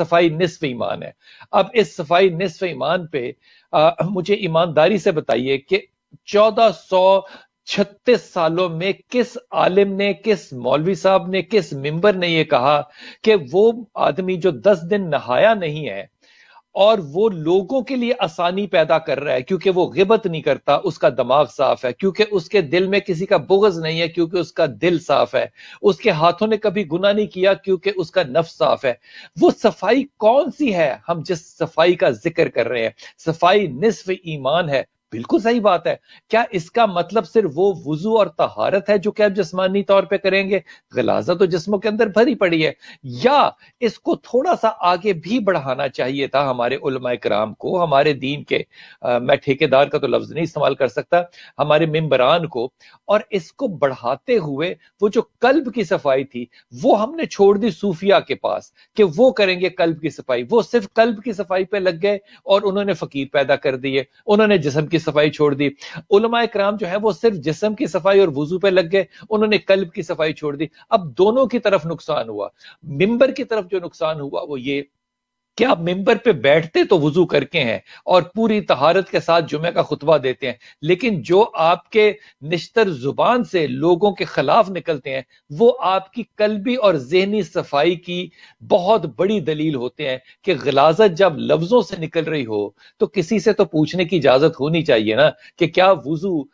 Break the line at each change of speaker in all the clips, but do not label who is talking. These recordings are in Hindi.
सफाई निसफ ईमान है अब इस सफाई निसफ ईमान पे आ, मुझे ईमानदारी से बताइए कि चौदह सौ छत्तीस सालों में किस आलिम ने किस मौलवी साहब ने किस मेंबर ने यह कहा कि वो आदमी जो दस दिन नहाया नहीं है और वो लोगों के लिए आसानी पैदा कर रहा है क्योंकि वो गिबत नहीं करता उसका दिमाग साफ है क्योंकि उसके दिल में किसी का बोगज नहीं है क्योंकि उसका दिल साफ है उसके हाथों ने कभी गुना नहीं किया क्योंकि उसका नफ साफ है वो सफाई कौन सी है हम जिस सफाई का जिक्र कर रहे हैं सफाई निसफ ईमान है बिल्कुल सही बात है क्या इसका मतलब सिर्फ वो वजू और तहारत है जो कि आप जिसमानी तौर पे करेंगे गलाजा तो जिसमों के अंदर भरी पड़ी है या इसको थोड़ा सा आगे भी बढ़ाना चाहिए था हमारे उलमा कराम को हमारे दीन के आ, मैं ठेकेदार का तो लफ्ज नहीं इस्तेमाल कर सकता हमारे मेम्बरान को और इसको बढ़ाते हुए वो जो कल्ब की सफाई थी वो हमने छोड़ दी सूफिया के पास कि वो करेंगे कल्ब की सफाई वो सिर्फ कल्ब की सफाई पे लग गए और उन्होंने फकीर पैदा कर दिए उन्होंने जिसम की सफाई छोड़ दी उलमा कराम जो है वो सिर्फ जिसम की सफाई और वजू पे लग गए उन्होंने कल्ब की सफाई छोड़ दी अब दोनों की तरफ नुकसान हुआ मिंबर की तरफ जो नुकसान हुआ वो ये क्या आप मेंबर पे बैठते तो वजू करके हैं और पूरी तहारत के साथ जुमे का खुतबा देते हैं लेकिन जो आपके निश्तर जुबान से लोगों के खिलाफ निकलते हैं वो आपकी कलबी और जहनी सफाई की बहुत बड़ी दलील होते हैं कि गलाजत जब लफ्जों से निकल रही हो तो किसी से तो पूछने की इजाजत होनी चाहिए ना कि क्या वजू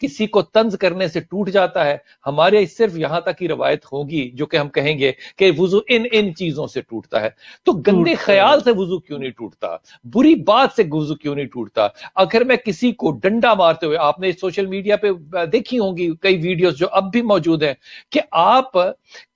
किसी को तंज करने से टूट जाता है हमारे सिर्फ यहां तक की रवायत होगी जो कि हम कहेंगे कि वजू इन इन चीजों से टूटता है तो गंदे ख्याल से वजू क्यों नहीं टूटता बुरी बात से वजू क्यों नहीं टूटता अगर मैं किसी को डंडा मारते हुए आपने सोशल मीडिया पे देखी होंगी कई वीडियोस जो अब भी मौजूद हैं कि आप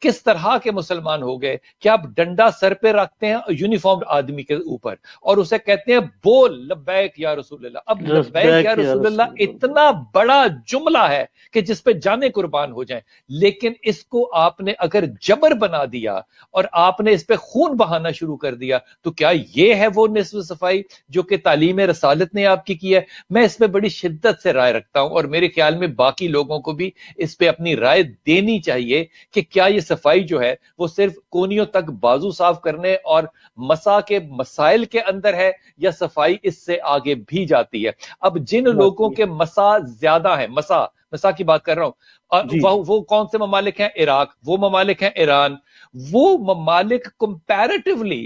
किस तरह के मुसलमान हो गए कि आप डंडा सर पे रखते हैं यूनिफॉर्म आदमी के ऊपर और उसे कहते हैं बोल लबैक या रसूल अब लबैक या रसूल इतना बड़ा बड़ा जुमला है कि जिस पे जाने कुर्बान हो जाए लेकिन इसको आपने अगर जबर बना दिया और आपने इस पे खून बहाना शुरू कर दिया तो क्या ये है वो नस्व सफाई जो कि तालीम रसालत ने आपकी की है मैं इस पर बड़ी शिद्दत से राय रखता हूं और मेरे ख्याल में बाकी लोगों को भी इस पर अपनी राय देनी चाहिए कि क्या ये सफाई जो है वो सिर्फ कोनियों तक बाजू साफ करने और मसा के मसाइल के अंदर है या सफाई इससे आगे भी जाती है अब जिन लोगों के मसा ज्यादा ज्यादा है मसा मसा की बात कर रहा हूं और वो, वो कौन से ममालिक हैं इराक वो ममालिक हैं ईरान वो ममालिक कंपैरेटिवली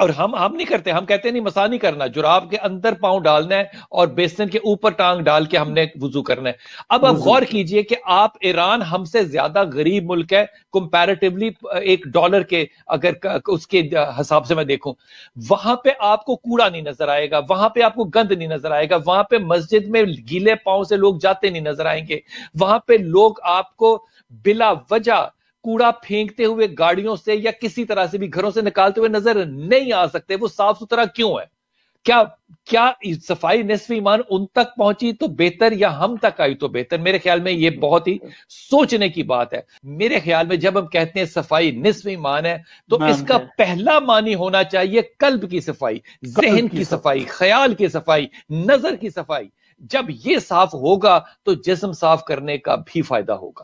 और हम हम नहीं करते हम कहते नहीं मसा नहीं करना जुराब के अंदर पांव डालना है और बेसन के ऊपर टांग डाल के हमने वजू करना है अब आप गौर कीजिए कि आप ईरान हमसे ज्यादा गरीब मुल्क है कंपैरेटिवली एक डॉलर के अगर उसके हिसाब से मैं देखूं वहां पे आपको कूड़ा नहीं नजर आएगा वहां पे आपको गंद नहीं नजर आएगा वहां पे मस्जिद में गीले पाओ से लोग जाते नहीं नजर आएंगे वहां पे लोग आपको बिला वजह कूड़ा फेंकते हुए गाड़ियों से या किसी तरह से भी घरों से निकालते हुए नजर नहीं आ सकते वो साफ सुथरा क्यों है क्या क्या सफाई नस्फ ईमान उन तक पहुंची तो बेहतर या हम तक आई तो बेहतर मेरे ख्याल में ये बहुत ही सोचने की बात है मेरे ख्याल में जब हम कहते हैं सफाई नस्फ ईमान है तो हाँ इसका है। पहला मानी होना चाहिए कल्ब की सफाई जहन की, की सफाई ख्याल की सफाई नजर की सफाई जब ये साफ होगा तो जिसम साफ करने का भी फायदा होगा